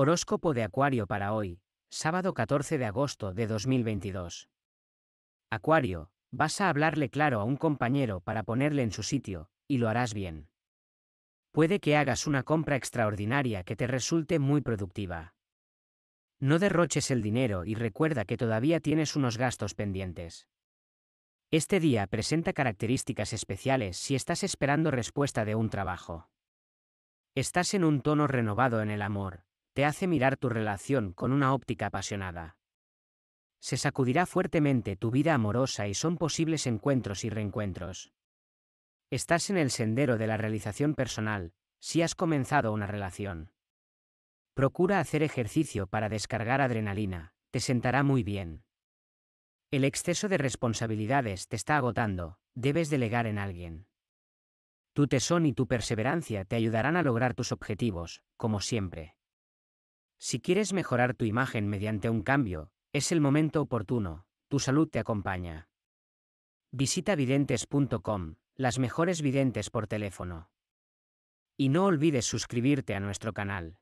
Horóscopo de Acuario para hoy, sábado 14 de agosto de 2022. Acuario, vas a hablarle claro a un compañero para ponerle en su sitio, y lo harás bien. Puede que hagas una compra extraordinaria que te resulte muy productiva. No derroches el dinero y recuerda que todavía tienes unos gastos pendientes. Este día presenta características especiales si estás esperando respuesta de un trabajo. Estás en un tono renovado en el amor, te hace mirar tu relación con una óptica apasionada. Se sacudirá fuertemente tu vida amorosa y son posibles encuentros y reencuentros. Estás en el sendero de la realización personal, si has comenzado una relación. Procura hacer ejercicio para descargar adrenalina, te sentará muy bien. El exceso de responsabilidades te está agotando, debes delegar en alguien. Tu tesón y tu perseverancia te ayudarán a lograr tus objetivos, como siempre. Si quieres mejorar tu imagen mediante un cambio, es el momento oportuno, tu salud te acompaña. Visita videntes.com, las mejores videntes por teléfono. Y no olvides suscribirte a nuestro canal.